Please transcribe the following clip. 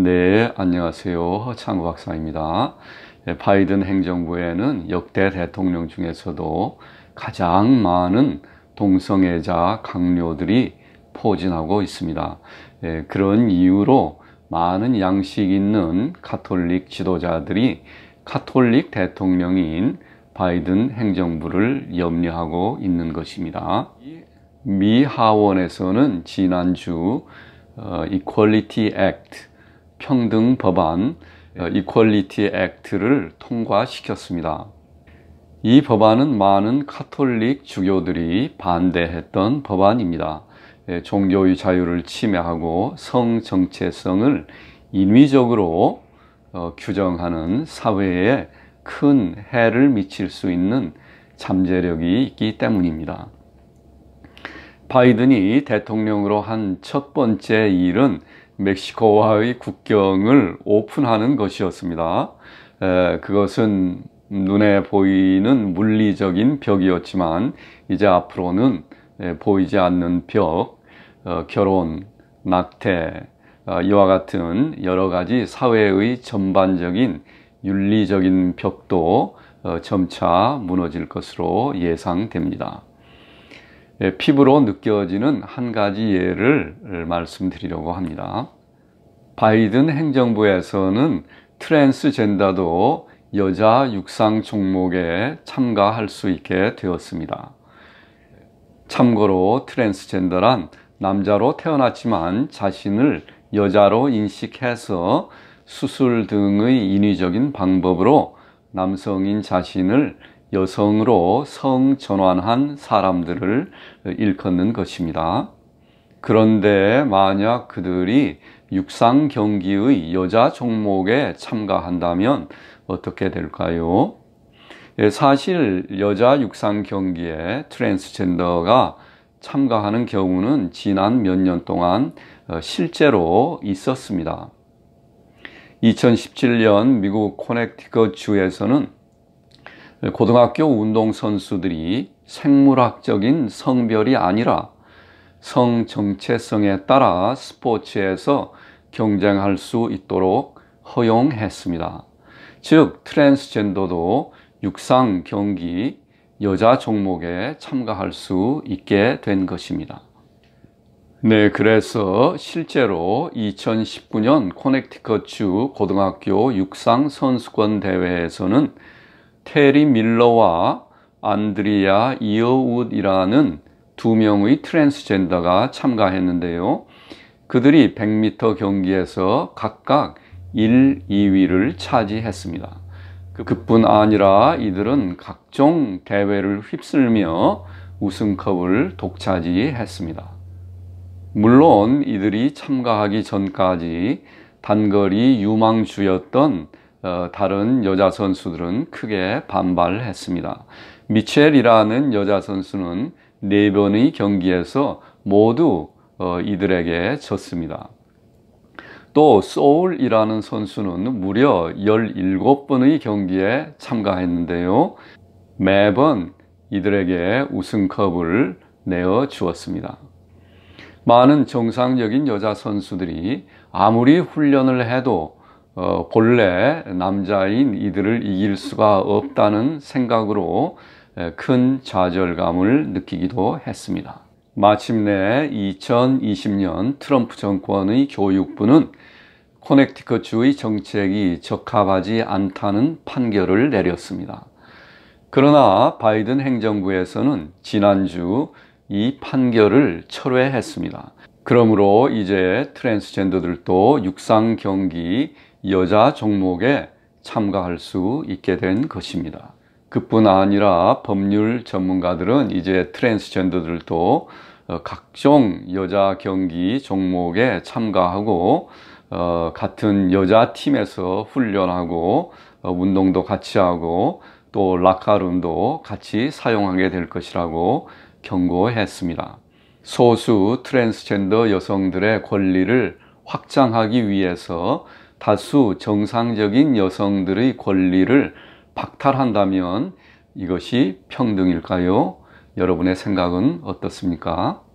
네, 안녕하세요. 허창우 박사입니다. 예, 바이든 행정부에는 역대 대통령 중에서도 가장 많은 동성애자 강요들이 포진하고 있습니다. 예, 그런 이유로 많은 양식 있는 카톨릭 지도자들이 카톨릭 대통령인 바이든 행정부를 염려하고 있는 것입니다. 미 하원에서는 지난주 이퀄리티 어, 액트 평등 법안 이퀄리티 액트를 통과시켰습니다. 이 법안은 많은 카톨릭 주교들이 반대했던 법안입니다. 예, 종교의 자유를 침해하고 성 정체성을 인위적으로 어, 규정하는 사회에 큰 해를 미칠 수 있는 잠재력이 있기 때문입니다. 바이든이 대통령으로 한 첫 번째 일은 멕시코와의 국경을 오픈하는 것이었습니다. 에, 그것은 눈에 보이는 물리적인 벽이었지만 이제 앞으로는 에, 보이지 않는 벽, 어, 결혼, 낙태, 어, 이와 같은 여러 가지 사회의 전반적인 윤리적인 벽도 어, 점차 무너질 것으로 예상됩니다. 예, 피부로 느껴지는 한 가지 예를 말씀드리려고 합니다. 바이든 행정부에서는 트랜스젠더도 여자 육상 종목에 참가할 수 있게 되었습니다. 참고로 트랜스젠더란 남자로 태어났지만 자신을 여자로 인식해서 수술 등의 인위적인 방법으로 남성인 자신을 여성으로 성 전환한 사람들을 일컫는 것입니다. 그런데 만약 그들이 육상 경기의 여자 종목에 참가한다면 어떻게 될까요? 예, 사실 여자 육상 경기에 트랜스젠더가 참가하는 경우는 지난 몇 년 동안 어, 실제로 있었습니다. 2017년 미국 코넥티컷 주에서는 고등학교 운동선수들이 생물학적인 성별이 아니라 성 정체성에 따라 스포츠에서 경쟁할 수 있도록 허용했습니다. 즉, 트랜스젠더도 육상 경기 여자 종목에 참가할 수 있게 된 것입니다. 네, 그래서 실제로 2019년 코넥티컷주 고등학교 육상 선수권 대회에서는 테리 밀러와 안드리아 이어우드라는 이두 명의 트랜스젠더가 참가했는데요. 그들이 100m 경기에서 각각 1, 2위를 차지했습니다. 그뿐 아니라 이들은 각종 대회를 휩쓸며 우승컵을 독차지했습니다. 물론 이들이 참가하기 전까지 단거리 유망주였던 어, 다른 여자 선수들은 크게 반발 했습니다. 미첼이라는 여자 선수는 네 번의 경기에서 모두 어, 이들에게 졌습니다. 또 소울이라는 선수는 무려 17번의 경기에 참가했는데요. 매번 이들에게 우승컵을 내어 주었습니다. 많은 정상적인 여자 선수들이 아무리 훈련을 해도 어, 본래 남자인 이들을 이길 수가 없다는 생각으로 큰 좌절감을 느끼기도 했습니다. 마침내 2020년 트럼프 정권의 교육부는 코넥티컷주의 정책이 적합하지 않다는 판결을 내렸습니다. 그러나 바이든 행정부에서는 지난주 이 판결을 철회했습니다. 그러므로 이제 트랜스젠더들도 육상 경기 여자 종목에 참가할 수 있게 된 것입니다. 그뿐 아니라 법률 전문가들은 이제 트랜스젠더들도 어, 각종 여자 경기 종목에 참가하고 어, 같은 여자 팀에서 훈련하고 어, 운동도 같이 하고 또라카룸도 같이 사용하게 될 것이라고 경고했습니다. 소수 트랜스젠더 여성들의 권리를 확장하기 위해서 다수 정상적인 여성들의 권리를 박탈한다면 이것이 평등일까요? 여러분의 생각은 어떻습니까?